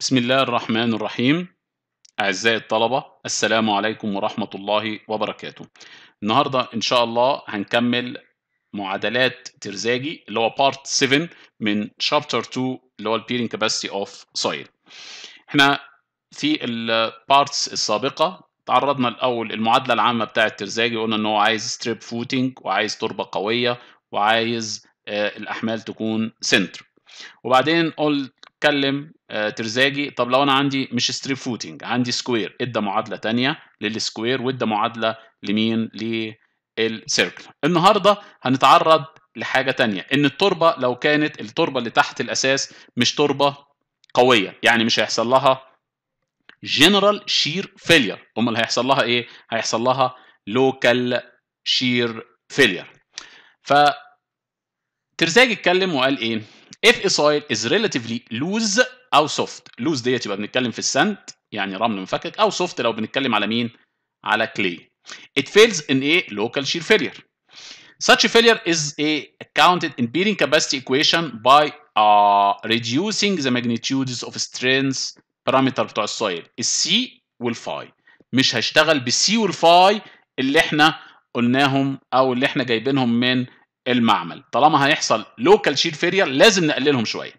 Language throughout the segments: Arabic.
بسم الله الرحمن الرحيم أعزائي الطلبة السلام عليكم ورحمة الله وبركاته النهاردة إن شاء الله هنكمل معادلات ترزاجي اللي هو بارت 7 من شابتر 2 اللي هو البيرين كاباستي اوف سويل احنا في البارتس السابقة تعرضنا الأول المعادلة العامة بتاع ترزاجي قلنا إن هو عايز ستريب فوتينج وعايز تربة قوية وعايز الأحمال تكون سنتر وبعدين قلت بتتكلم آه، ترزاجي طب لو انا عندي مش ستريب فوتنج عندي سكوير ادى معادله ثانيه للسكوير وادى معادله لمين للسيركل النهارده هنتعرض لحاجه تانية ان التربه لو كانت التربه اللي تحت الاساس مش تربه قويه يعني مش هيحصل لها جنرال شير فيلير امال هيحصل لها ايه هيحصل لها لوكال شير فيلير ف ترزاجي اتكلم وقال ايه if a soil is relatively loose او soft loose ديت يبقى بنتكلم في السند يعني رمل مفكك او soft لو بنتكلم على مين على clay it fails in a local shear failure such a failure is a accounted in bearing capacity equation by uh, reducing the magnitudes of strength parameter بتوع السويل وال والفاي مش هشتغل وال والفاي اللي احنا قلناهم او اللي احنا جايبينهم من المعمل طالما هيحصل لوكال شير فيرير لازم نقللهم شويه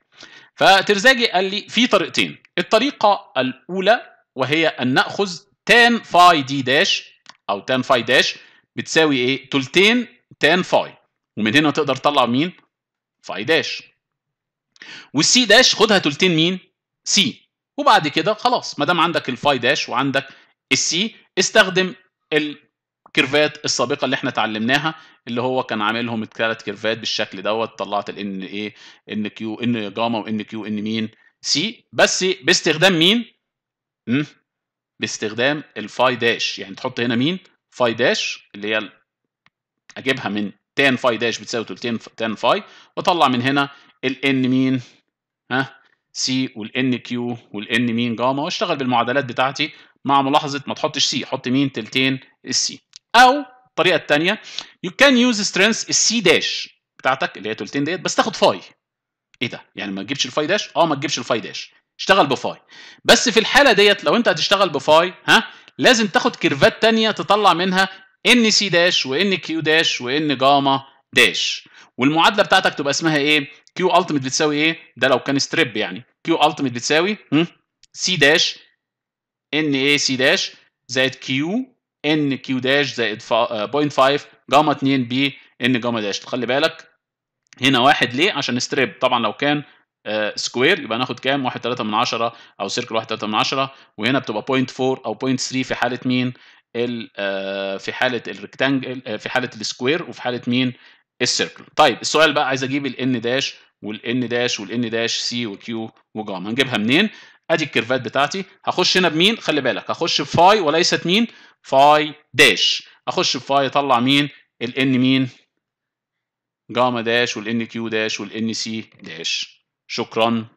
فترزاجي قال لي في طريقتين الطريقه الاولى وهي ان ناخذ تان فاي دي داش او تان فاي داش بتساوي ايه تلتين تان فاي ومن هنا تقدر تطلع مين فاي داش والسي داش خدها تلتين مين سي وبعد كده خلاص ما دام عندك الفاي داش وعندك السي استخدم ال والكيرفات السابقه اللي احنا اتعلمناها اللي هو كان عاملهم الثلاث كيرفات بالشكل دوت طلعت ان ايه ان كيو ان جاما وان كيو ان مين سي بس باستخدام مين امم باستخدام الفاي داش يعني تحط هنا مين فاي داش اللي هي اجيبها من تان فاي داش بتساوي تلتين تان فاي واطلع من هنا الان مين ها سي والان كيو والان مين جاما واشتغل بالمعادلات بتاعتي مع ملاحظه ما تحطش سي حط مين تلتين السي او الطريقه الثانيه يو كان يوز سترينث السي داش بتاعتك اللي هي تلتين ديت بس تاخد فاي ايه ده يعني ما تجيبش الفاي داش اه ما تجيبش الفاي داش اشتغل بفاي بس في الحاله ديت لو انت هتشتغل بفاي ها لازم تاخد كيرفات تانية تطلع منها ان سي داش وان كيو داش وان جاما داش والمعادله بتاعتك تبقى اسمها ايه كيو التيميت بتساوي ايه ده لو كان ستريب يعني كيو التيميت بتساوي سي داش ان اي سي داش زائد كيو ان كيو داش زائد 0.5 آه، جاما 2 بي ان جاما داش خلي بالك هنا واحد ليه عشان ستريب طبعا لو كان سكوير آه، يبقى ناخد كام 1 3 من 10 او سيركل 1 3 من 10 وهنا بتبقى 0.4 او 0.3 في حاله مين آه، في حاله الريكتانجل في حاله السكوير وفي حاله مين السيركل طيب السؤال بقى عايز اجيب الان داش والان داش والان داش سي وكيو وجاما هنجيبها منين ادي الكيرفات بتاعتي هخش هنا بمين خلي بالك هخش بفاي وليست مين فاي داش اخش بفاي اطلع مين الان مين جاما داش والان كيو داش والان سي داش شكرا